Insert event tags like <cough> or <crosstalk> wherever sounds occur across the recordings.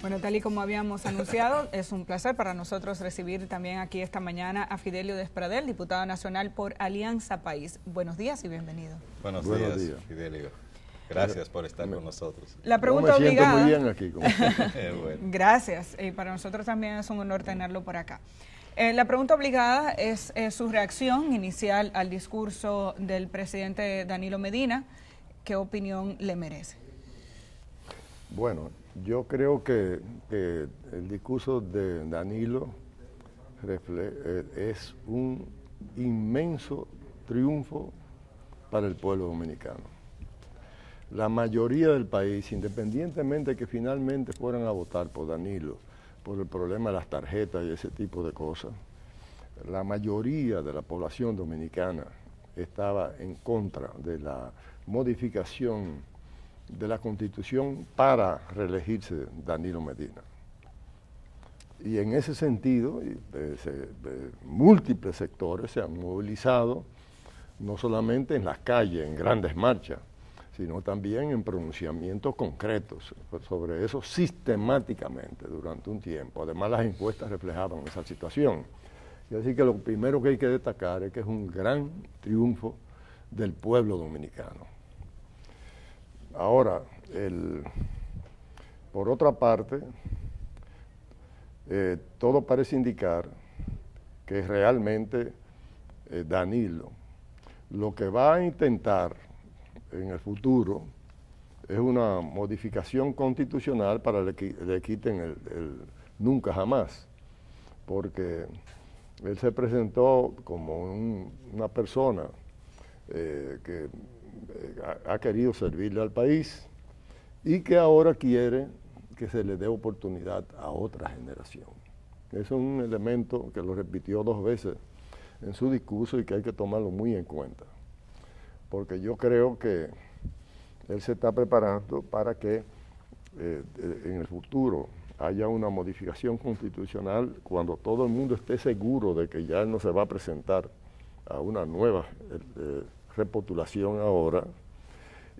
Bueno, tal y como habíamos anunciado, <laughs> es un placer para nosotros recibir también aquí esta mañana a Fidelio Despradel, diputado nacional por Alianza País. Buenos días y bienvenido. Buenos, días, Fidelio. Gracias por estar con nosotros. La pregunta obligada. Muy bien aquí. <laughs> Gracias. Y eh, para nosotros también es un honor tenerlo por acá. Eh, la pregunta obligada es eh, su reacción inicial al discurso del presidente Danilo Medina. ¿Qué opinión le merece? Bueno, yo creo que, el discurso de Danilo eh, es un inmenso triunfo para el pueblo dominicano. La mayoría del país, independientemente de que finalmente fueran a votar por Danilo, por el problema de las tarjetas y ese tipo de cosas, la mayoría de la población dominicana estaba en contra de la modificación de la Constitución para reelegirse Danilo Medina. Y en ese sentido, múltiples sectores se han movilizado, no solamente en las calles, en grandes marchas, sino también en pronunciamientos concretos sobre eso sistemáticamente durante un tiempo. Además, las encuestas reflejaban esa situación. Y así que lo primero que hay que destacar es que es un gran triunfo del pueblo dominicano. Ahora, por otra parte, eh, todo parece indicar que realmente eh, Danilo lo que va a intentar en el futuro es una modificación constitucional para que le quiten el, nunca jamás, porque él se presentó como una persona eh, que ha querido servirle al país y que ahora quiere que se le dé oportunidad a otra generación. es un elemento que lo repitió dos veces en su discurso y que hay que tomarlo muy en cuenta, porque yo creo que él se está preparando para que eh, en el futuro haya una modificación constitucional cuando todo el mundo esté seguro de que ya no se va a presentar a una nueva... Eh, repotulación ahora,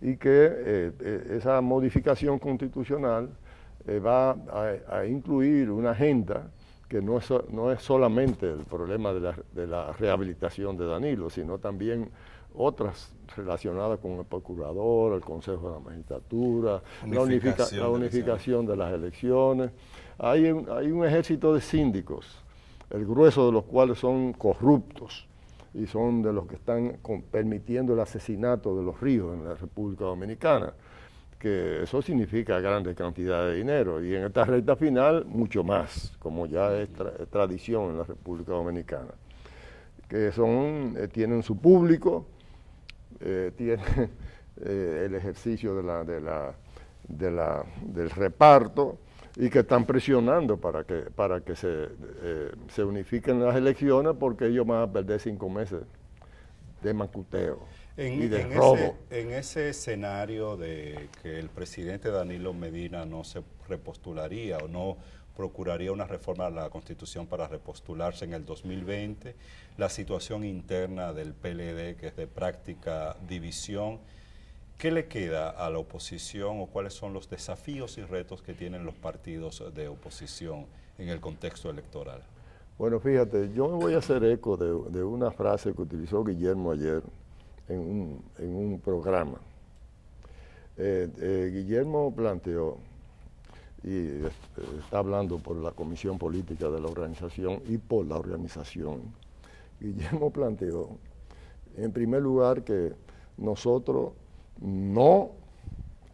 y que eh, eh, esa modificación constitucional eh, va a, incluir una agenda que no es, no es solamente el problema de la, de la, rehabilitación de Danilo, sino también otras relacionadas con el procurador, el Consejo de la Magistratura, la, unificación de, las elecciones. Hay hay un ejército de síndicos, el grueso de los cuales son corruptos y son de los que están permitiendo el asesinato de los ríos en la República Dominicana, que eso significa grandes cantidades de dinero y en esta recta final mucho más, como ya es, tradición en la República Dominicana, que son, eh, tienen su público, eh, <laughs> tienen eh, el ejercicio de de la, de la, del reparto, y que están presionando para que, para que eh, se, unifiquen las elecciones porque ellos van a perder cinco meses de macuteo y de robo. en ese escenario de que el presidente Danilo Medina no se repostularía o no procuraría una reforma a la Constitución para repostularse en el 2020, la situación interna del PLD, que es de práctica división, ¿Qué le queda a la oposición o cuáles son los desafíos y retos que tienen los partidos de oposición en el contexto electoral? Bueno, fíjate, yo me voy a hacer eco de, una frase que utilizó Guillermo ayer en un, programa. Eh, eh, Guillermo planteó, y está hablando por la Comisión Política de la Organización y por la organización, Guillermo planteó, en primer lugar, que nosotros no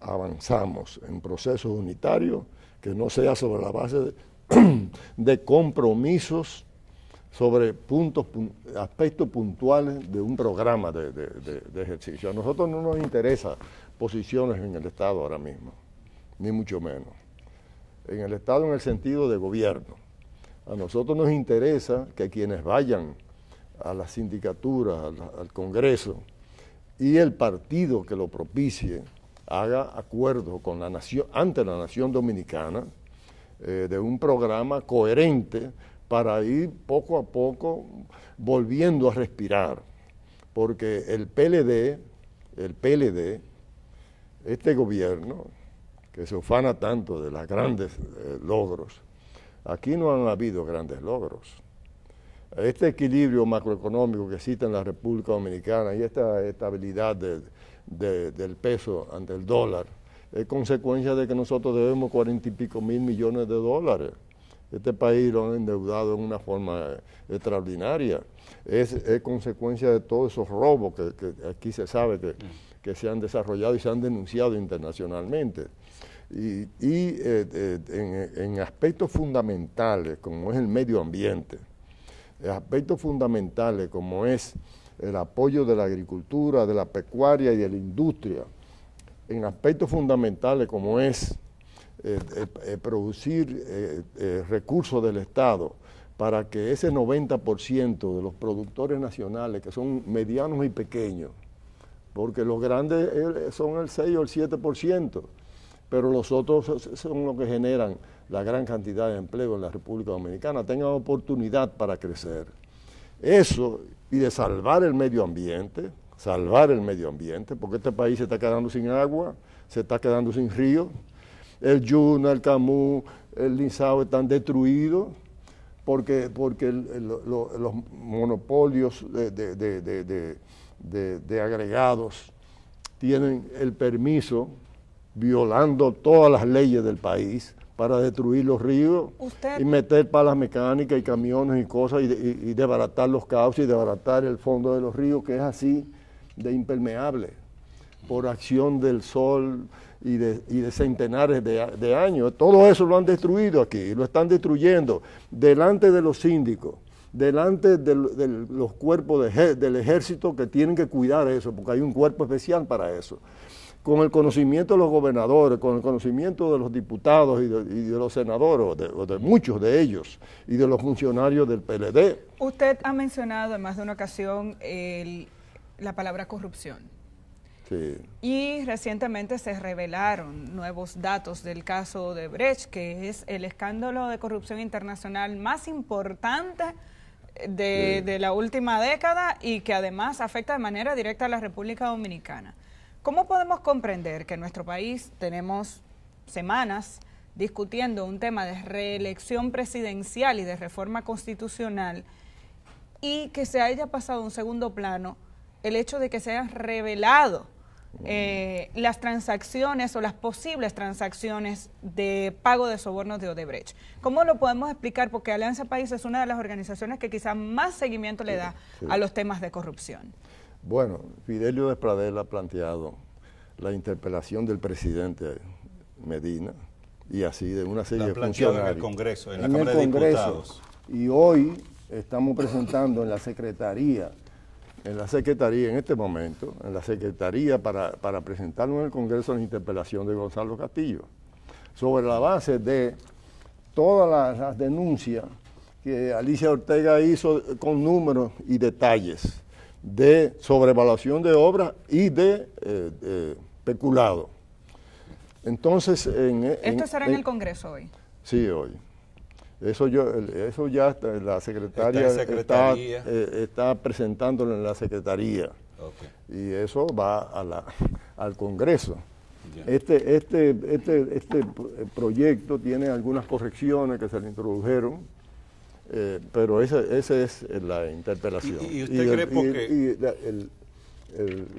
avanzamos en procesos unitarios que no sea sobre la base de, <clears throat> compromisos sobre puntos, aspectos puntuales de un programa de, ejercicio. A nosotros no nos interesa posiciones en el Estado ahora mismo, ni mucho menos. En el Estado en el sentido de gobierno. A nosotros nos interesa que quienes vayan a las sindicaturas, al Congreso, y el partido que lo propicie haga acuerdo con la nación, ante la nación dominicana eh, de un programa coherente para ir poco a poco volviendo a respirar, porque el PLD, el PLD, este gobierno que se ufana tanto de los grandes eh, logros, aquí no han habido grandes logros este equilibrio macroeconómico que existe en la República Dominicana y esta estabilidad del peso ante el dólar es consecuencia de que nosotros debemos cuarenta y pico mil millones de dólares. Este país lo han endeudado en una forma eh, extraordinaria. Es, consecuencia de todos esos robos que, aquí se sabe que, se han desarrollado y se han denunciado internacionalmente. Y, eh, eh, en aspectos fundamentales, como es el medio ambiente, en eh, aspectos fundamentales como es el apoyo de la agricultura, de la pecuaria y de la industria, en aspectos fundamentales como es eh, eh, producir recursos del Estado para que ese 90% de los productores nacionales, que son medianos y pequeños, porque los grandes son el 6 o el 7%, pero los otros son los que generan la gran cantidad de empleo en la República Dominicana, tengan oportunidad para crecer. Eso y de salvar el medio ambiente, salvar el medio ambiente, porque este país se está quedando sin agua, se está quedando sin río, el Yuna, el Camus, el Linsao están destruidos porque, porque los monopolios de, de agregados tienen el permiso violando todas las leyes del país para destruir los ríos y meter palas mecánicas y camiones y cosas y, desbaratar los cauces y desbaratar el fondo de los ríos que es así de impermeable por acción del sol y de, centenares de, de, años. Todo eso lo han destruido aquí, lo están destruyendo delante de los síndicos, delante de, los cuerpos del ejército que tienen que cuidar eso, porque hay un cuerpo especial para eso con el conocimiento de los gobernadores, con el conocimiento de los diputados y de, los senadores, de, muchos de ellos, y de los funcionarios del PLD. Usted ha mencionado en más de una ocasión la palabra corrupción. Sí. Y recientemente se revelaron nuevos datos del caso de Brecht, que es el escándalo de corrupción internacional más importante de la última década y que además afecta de manera directa a la República Dominicana. ¿Cómo podemos comprender que en nuestro país tenemos semanas discutiendo un tema de reelección presidencial y de reforma constitucional y que se haya pasado a un segundo plano el hecho de que se hayan revelado eh, las transacciones o las posibles transacciones de pago de sobornos de Odebrecht. ¿Cómo lo podemos explicar? Porque Alianza País es una de las organizaciones que quizás más seguimiento le da a los temas de corrupción. Bueno, Fidelio de ha planteado la interpelación del presidente Medina y así de una serie la de planteado en el Congreso, en la Cámara de Diputados. Y hoy estamos presentando en la Secretaría, en la Secretaría en este momento, en la Secretaría para, para presentarnos en el Congreso la interpelación de Gonzalo Castillo, sobre la base de todas las denuncias que Alicia Ortega hizo con números y detalles de sobrevaluación de obra y de, eh, peculado. Entonces, e-, en, esto será en, e-, el Congreso hoy. Sí, hoy. Eso, yo, eso ya está, la secretaria está, eh, presentándolo en la secretaría. Y eso va a la, al Congreso. Este, este, este, este proyecto tiene algunas correcciones que se le introdujeron eh, pero esa es eh, la interpelación. ¿Y, usted cree porque... Y,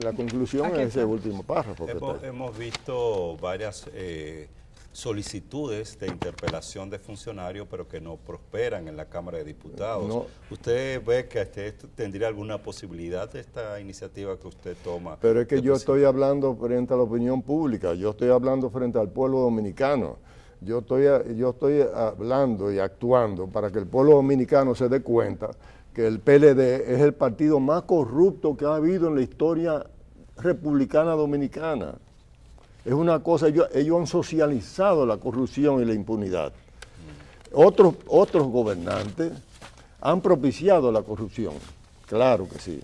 la, conclusión es ese último párrafo. Hemos, visto varias eh, solicitudes de interpelación de funcionarios, pero que no prosperan en la Cámara de Diputados. ¿Usted ve que este, este tendría alguna posibilidad esta iniciativa que usted toma? Pero es que yo estoy hablando frente a la opinión pública, yo estoy hablando frente al pueblo dominicano. Yo estoy, yo estoy hablando y actuando para que el pueblo dominicano se dé cuenta que el PLD es el partido más corrupto que ha habido en la historia republicana dominicana. Es una cosa, ellos, han socializado la corrupción y la impunidad. Otros, otros gobernantes han propiciado la corrupción, claro que sí.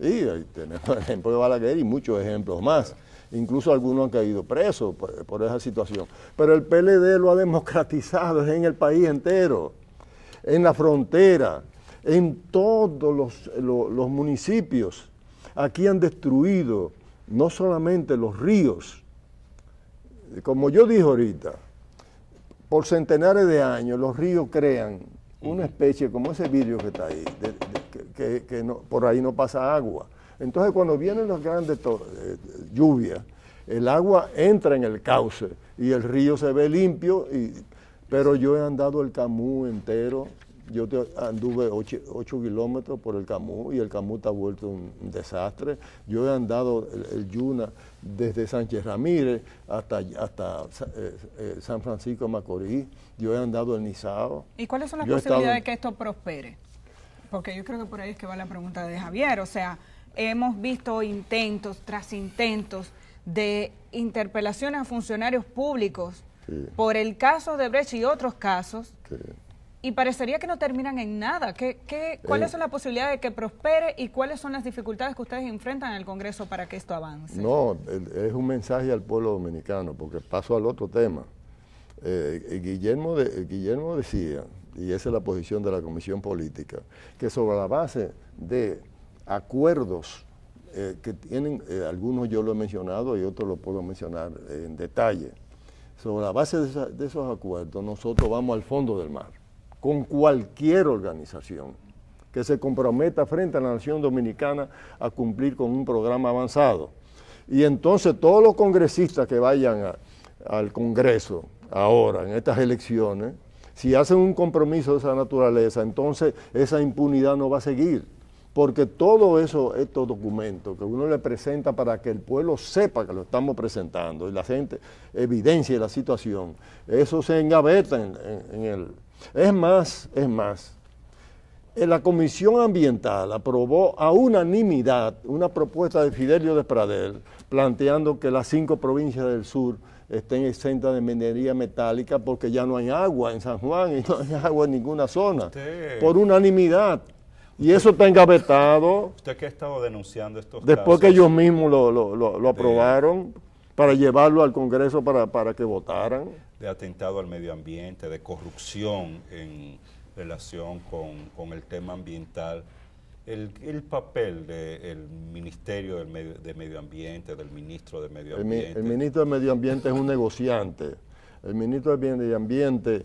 Y ahí tenemos el ejemplo de Balaguer y muchos ejemplos más. Incluso algunos han caído presos por, esa situación. Pero el PLD lo ha democratizado en el país entero, en la frontera, en todos los, municipios. Aquí han destruido no solamente los ríos, como yo dije ahorita, por centenares de años los ríos crean una especie como ese vidrio que está ahí, que, no, por ahí no pasa agua. Entonces cuando vienen las grandes eh, lluvias, el agua entra en el cauce y el río se ve limpio, y, pero yo he andado el Camú entero, yo anduve 8 kilómetros por el Camú y el Camú está vuelto un, desastre. Yo he andado el, Yuna desde Sánchez Ramírez hasta, eh, eh, San Francisco de Macorís, yo he andado el Nisao. ¿Y cuáles son las posibilidades de que esto prospere? Porque yo creo que por ahí es que va la pregunta de Javier, o sea, hemos visto intentos tras intentos de interpelaciones a funcionarios públicos por el caso de Brecht y otros casos. Y parecería que no terminan en nada. ¿Qué, qué, cuáles eh. son las posibilidades de que prospere y cuáles son las dificultades que ustedes enfrentan en el Congreso para que esto avance? No, es un mensaje al pueblo dominicano, porque paso al otro tema. Eh, Guillermo, de, Guillermo decía, y esa es la posición de la Comisión Política, que sobre la base de acuerdos eh, que tienen, eh, algunos yo lo he mencionado y otros lo puedo mencionar en detalle. Sobre la base de, esos acuerdos, nosotros vamos al fondo del mar, con cualquier organización que se comprometa frente a la nación dominicana a cumplir con un programa avanzado. Y entonces todos los congresistas que vayan al Congreso ahora, en estas elecciones, si hacen un compromiso de esa naturaleza, entonces esa impunidad no va a seguir porque todo eso, estos documentos que uno le presenta para que el pueblo sepa que lo estamos presentando y la gente evidencie la situación, eso se engaveta en, en, el... Es más, es más, eh, la Comisión Ambiental aprobó a unanimidad una propuesta de Fidelio de Pradel planteando que las cinco provincias del sur estén exentas de minería metálica porque ya no hay agua en San Juan y no hay agua en ninguna zona. por unanimidad. Y eso tenga engavetado. ¿Usted qué ha estado denunciando estos Después que ellos mismos lo, lo, aprobaron para llevarlo al Congreso para, para, que votaran. De atentado al medio ambiente, de corrupción en relación con, con el tema ambiental. El, el papel del Ministerio del medio, de Medio Ambiente, del Ministro de Medio Ambiente. El, el Ministro de Medio Ambiente es un negociante. El Ministro de Medio Ambiente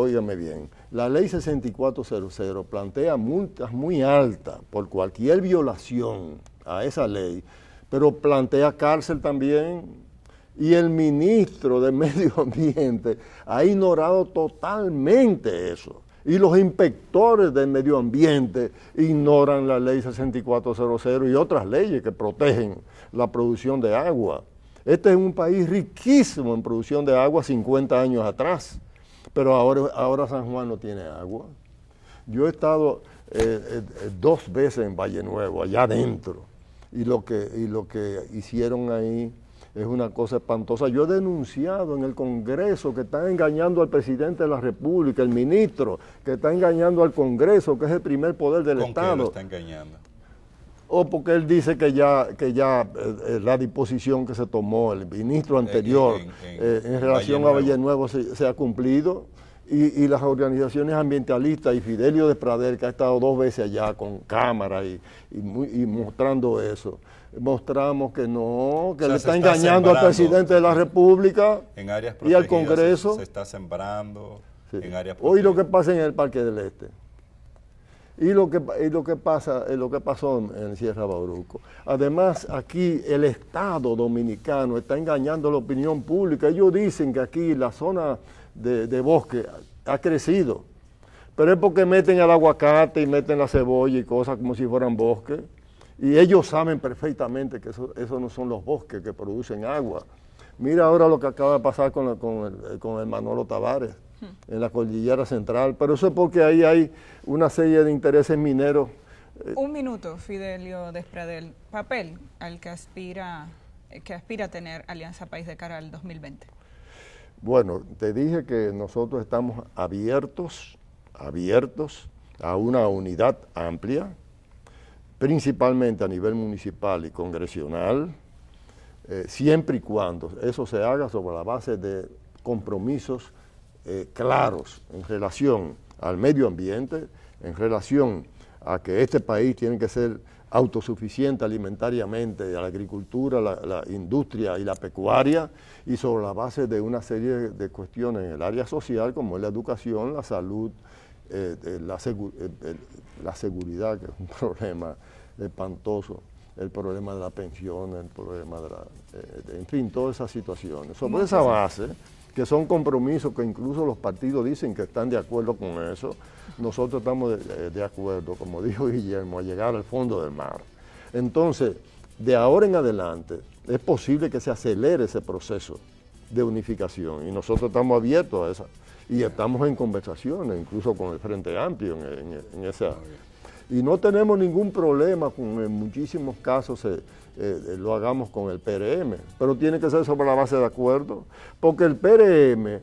Óigame bien, la ley 6400 plantea multas muy altas por cualquier violación a esa ley, pero plantea cárcel también. Y el ministro de Medio Ambiente ha ignorado totalmente eso. Y los inspectores del medio ambiente ignoran la ley 6400 y otras leyes que protegen la producción de agua. Este es un país riquísimo en producción de agua 50 años atrás pero ahora, ahora San Juan no tiene agua. Yo he estado eh, eh, eh, dos veces en Valle Nuevo, allá adentro, y lo, que, y lo que hicieron ahí es una cosa espantosa. Yo he denunciado en el Congreso que están engañando al presidente de la República, el ministro, que está engañando al Congreso, que es el primer poder del Estado. está engañando? o porque él dice que ya, que ya eh, eh, la disposición que se tomó el ministro anterior en, eh, relación a Valle se, ha cumplido y, las organizaciones ambientalistas y Fidelio de Prader, que ha estado dos veces allá con cámara y, mostrando eso, mostramos que no, que le está, engañando al presidente de la República y al Congreso. Se, está sembrando en áreas Hoy lo que pasa en el Parque del Este y lo que, y lo que, pasa, eh, lo que pasó en Sierra Bauruco. Además, aquí el Estado dominicano está engañando a la opinión pública. Ellos dicen que aquí la zona de, bosque ha crecido, pero es porque meten al aguacate y meten la cebolla y cosas como si fueran bosques. Y ellos saben perfectamente que esos eso no son los bosques que producen agua. Mira ahora lo que acaba de pasar con, con el Manolo Tavares en la cordillera central, pero eso es porque ahí hay una serie de intereses mineros. Eh, Un minuto, Fidelio Despradel. Papel al que aspira, que aspira a tener Alianza País de cara al 2020. Bueno, te dije que nosotros estamos abiertos, abiertos a una unidad amplia, principalmente a nivel municipal y congresional, eh, siempre y cuando eso se haga sobre la base de compromisos eh, claros en relación al medio ambiente, en relación a que este país tiene que ser autosuficiente alimentariamente, a la agricultura, la, industria y la pecuaria, y sobre la base de una serie de cuestiones en el área social, como es la educación, la salud, eh, eh, la, seguridad, que es un <laughs> problema espantoso, el problema de la pensión, el problema de la... en fin, todas esas situaciones. Sobre esa base que son compromisos que incluso los partidos dicen que están de acuerdo con eso. Nosotros estamos de, acuerdo, como <laughs> dijo Guillermo, a llegar al fondo del mar. Entonces, de ahora en adelante, es posible que se acelere ese proceso de unificación y nosotros estamos abiertos a eso y estamos en conversaciones incluso con el Frente Amplio en, en, y no tenemos ningún problema con muchísimos casos eh, lo hagamos con el PRM, pero tiene que ser sobre la base de acuerdo, porque el PRM,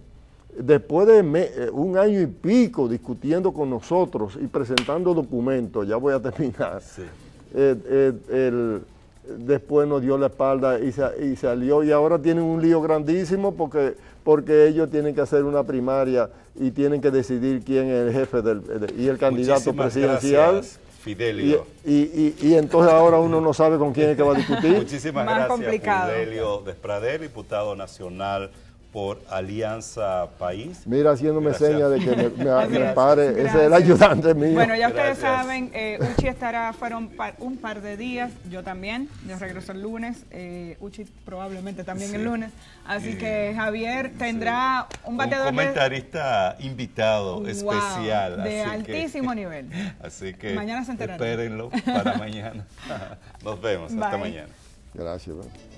después de eh, un año y pico discutiendo con nosotros y presentando documentos, ya voy a terminar, eh, después nos dio la espalda y, salió y ahora tienen un lío grandísimo porque, porque ellos tienen que hacer una primaria y tienen que decidir quién es el jefe del, y el candidato presidencial. Fidelio. Y, entonces ahora uno no sabe con quién es que va a discutir. Muchísimas gracias, Fidelio Desprader, diputado nacional por Alianza País. Mira, haciéndome Gracias. de que me, padre pare, ese es el ayudante mío. Bueno, ya ustedes saben, eh, Uchi estará fueron un par, de días, yo también, yo regreso el lunes, eh, Uchi probablemente también el lunes, así eh, que Javier tendrá un bateador. Un comentarista invitado especial. De altísimo <laughs> nivel. Así que mañana se espérenlo para <laughs> mañana. Nos vemos, hasta mañana. Gracias.